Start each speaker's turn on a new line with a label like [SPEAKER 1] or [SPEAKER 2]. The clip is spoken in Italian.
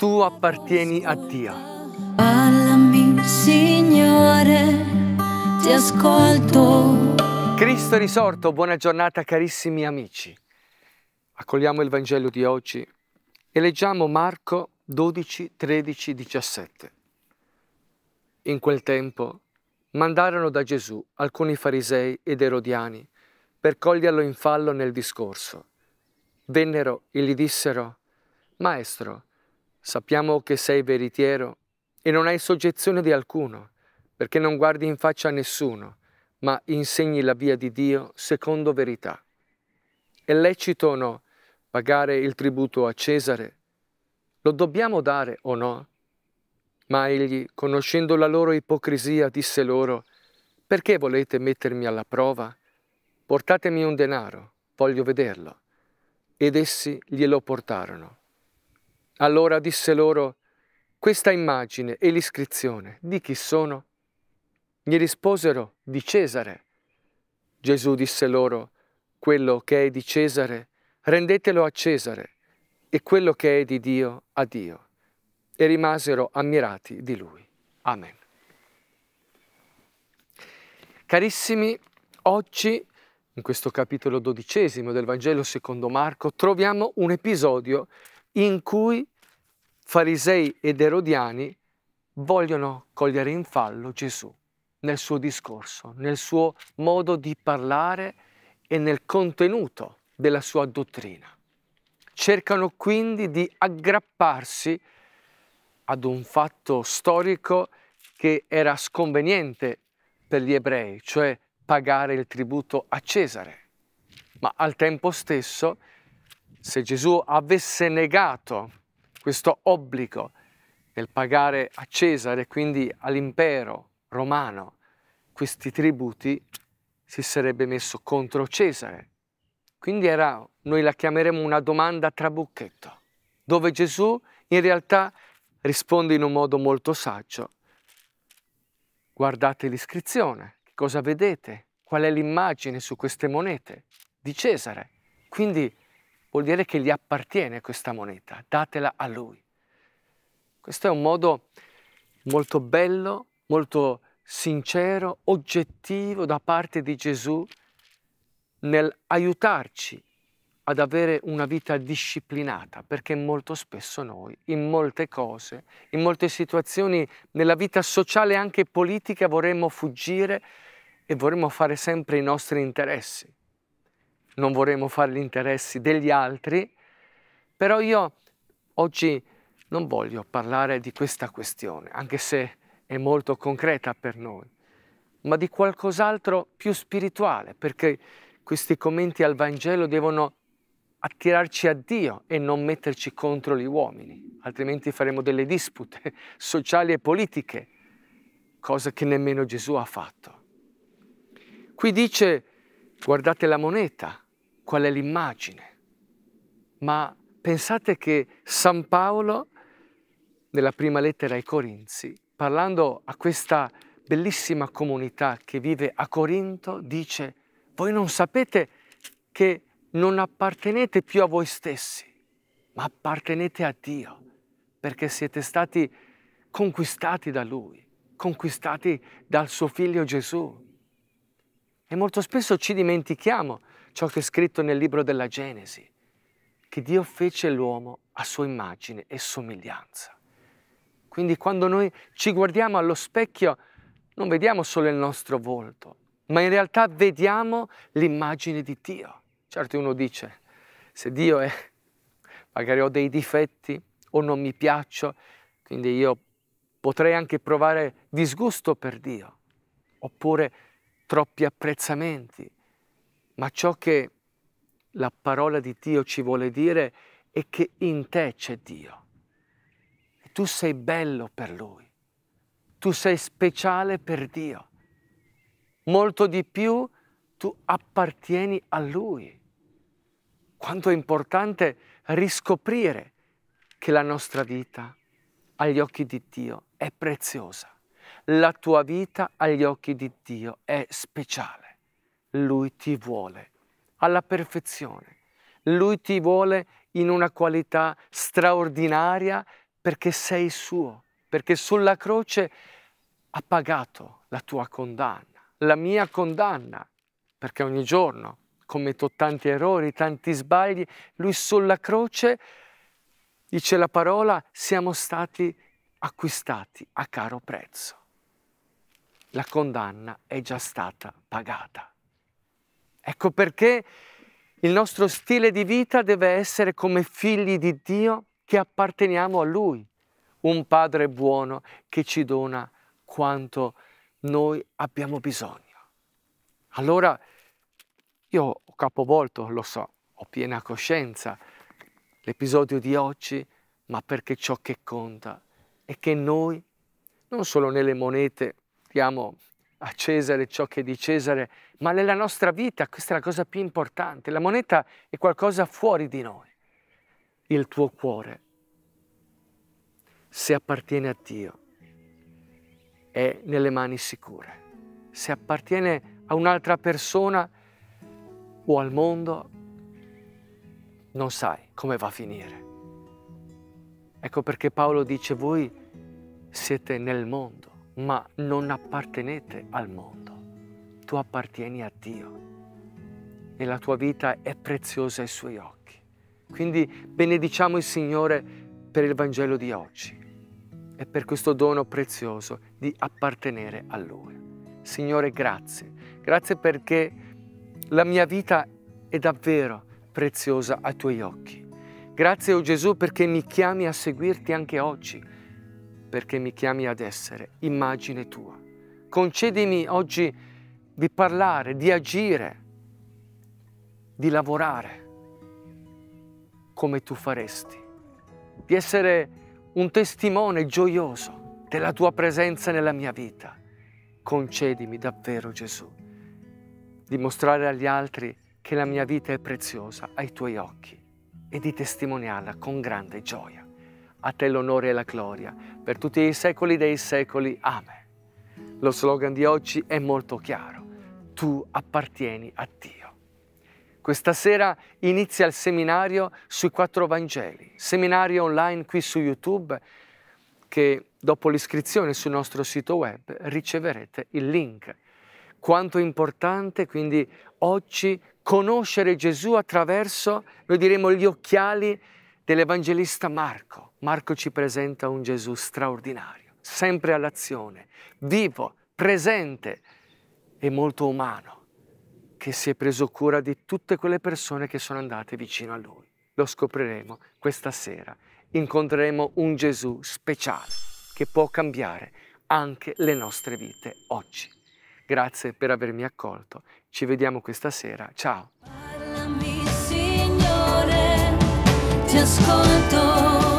[SPEAKER 1] tu appartieni a Dio. Parlami, Signore, ti ascolto. Cristo risorto, buona giornata carissimi amici. Accogliamo il Vangelo di oggi e leggiamo Marco 12, 13, 17. In quel tempo mandarono da Gesù alcuni farisei ed erodiani per coglierlo in fallo nel discorso. Vennero e gli dissero, Maestro, Sappiamo che sei veritiero e non hai soggezione di alcuno, perché non guardi in faccia a nessuno, ma insegni la via di Dio secondo verità. È lecito o no pagare il tributo a Cesare? Lo dobbiamo dare o no? Ma egli, conoscendo la loro ipocrisia, disse loro, perché volete mettermi alla prova? Portatemi un denaro, voglio vederlo. Ed essi glielo portarono. Allora disse loro, questa immagine e l'iscrizione di chi sono? Gli risposero, di Cesare. Gesù disse loro, quello che è di Cesare, rendetelo a Cesare, e quello che è di Dio, a Dio. E rimasero ammirati di lui. Amen. Carissimi, oggi, in questo capitolo dodicesimo del Vangelo secondo Marco, troviamo un episodio in cui farisei ed erodiani vogliono cogliere in fallo Gesù nel suo discorso, nel suo modo di parlare e nel contenuto della sua dottrina. Cercano quindi di aggrapparsi ad un fatto storico che era sconveniente per gli ebrei, cioè pagare il tributo a Cesare. Ma al tempo stesso, se Gesù avesse negato questo obbligo nel pagare a Cesare, e quindi all'impero romano, questi tributi, si sarebbe messo contro Cesare. Quindi era, noi la chiameremo una domanda a trabocchetto, dove Gesù in realtà risponde in un modo molto saggio. Guardate l'iscrizione, cosa vedete? Qual è l'immagine su queste monete di Cesare? Quindi vuol dire che gli appartiene questa moneta, datela a lui. Questo è un modo molto bello, molto sincero, oggettivo da parte di Gesù nel aiutarci ad avere una vita disciplinata, perché molto spesso noi, in molte cose, in molte situazioni, nella vita sociale e anche politica, vorremmo fuggire e vorremmo fare sempre i nostri interessi non vorremmo fare gli interessi degli altri, però io oggi non voglio parlare di questa questione, anche se è molto concreta per noi, ma di qualcos'altro più spirituale, perché questi commenti al Vangelo devono attirarci a Dio e non metterci contro gli uomini, altrimenti faremo delle dispute sociali e politiche, cosa che nemmeno Gesù ha fatto. Qui dice, guardate la moneta, qual è l'immagine. Ma pensate che San Paolo, nella prima lettera ai Corinzi, parlando a questa bellissima comunità che vive a Corinto, dice, voi non sapete che non appartenete più a voi stessi, ma appartenete a Dio, perché siete stati conquistati da Lui, conquistati dal suo figlio Gesù. E molto spesso ci dimentichiamo ciò che è scritto nel libro della Genesi, che Dio fece l'uomo a sua immagine e somiglianza. Quindi quando noi ci guardiamo allo specchio non vediamo solo il nostro volto, ma in realtà vediamo l'immagine di Dio. Certo uno dice, se Dio è, magari ho dei difetti o non mi piaccio, quindi io potrei anche provare disgusto per Dio, oppure troppi apprezzamenti, ma ciò che la parola di Dio ci vuole dire è che in te c'è Dio. E tu sei bello per Lui, tu sei speciale per Dio. Molto di più tu appartieni a Lui. Quanto è importante riscoprire che la nostra vita agli occhi di Dio è preziosa. La tua vita agli occhi di Dio è speciale. Lui ti vuole alla perfezione. Lui ti vuole in una qualità straordinaria perché sei suo, perché sulla croce ha pagato la tua condanna, la mia condanna, perché ogni giorno commetto tanti errori, tanti sbagli. Lui sulla croce, dice la parola, siamo stati acquistati a caro prezzo la condanna è già stata pagata. Ecco perché il nostro stile di vita deve essere come figli di Dio che apparteniamo a Lui, un Padre buono che ci dona quanto noi abbiamo bisogno. Allora, io ho capovolto, lo so, ho piena coscienza l'episodio di oggi, ma perché ciò che conta è che noi, non solo nelle monete diamo a Cesare ciò che è di Cesare, ma nella nostra vita questa è la cosa più importante. La moneta è qualcosa fuori di noi, il tuo cuore, se appartiene a Dio, è nelle mani sicure. Se appartiene a un'altra persona o al mondo, non sai come va a finire. Ecco perché Paolo dice voi siete nel mondo ma non appartenete al mondo. Tu appartieni a Dio e la tua vita è preziosa ai suoi occhi. Quindi benediciamo il Signore per il Vangelo di oggi e per questo dono prezioso di appartenere a Lui. Signore, grazie. Grazie perché la mia vita è davvero preziosa ai tuoi occhi. Grazie, oh Gesù, perché mi chiami a seguirti anche oggi perché mi chiami ad essere immagine tua. Concedimi oggi di parlare, di agire, di lavorare come tu faresti, di essere un testimone gioioso della tua presenza nella mia vita. Concedimi davvero, Gesù, di mostrare agli altri che la mia vita è preziosa ai tuoi occhi e di testimoniarla con grande gioia. A te l'onore e la gloria, per tutti i secoli dei secoli. Amen. Lo slogan di oggi è molto chiaro. Tu appartieni a Dio. Questa sera inizia il seminario sui quattro Vangeli, seminario online qui su YouTube che dopo l'iscrizione sul nostro sito web riceverete il link. Quanto è importante quindi oggi conoscere Gesù attraverso, noi diremo, gli occhiali dell'Evangelista Marco. Marco ci presenta un Gesù straordinario, sempre all'azione, vivo, presente e molto umano, che si è preso cura di tutte quelle persone che sono andate vicino a lui. Lo scopriremo questa sera. Incontreremo un Gesù speciale che può cambiare anche le nostre vite oggi. Grazie per avermi accolto. Ci vediamo questa sera. Ciao! just call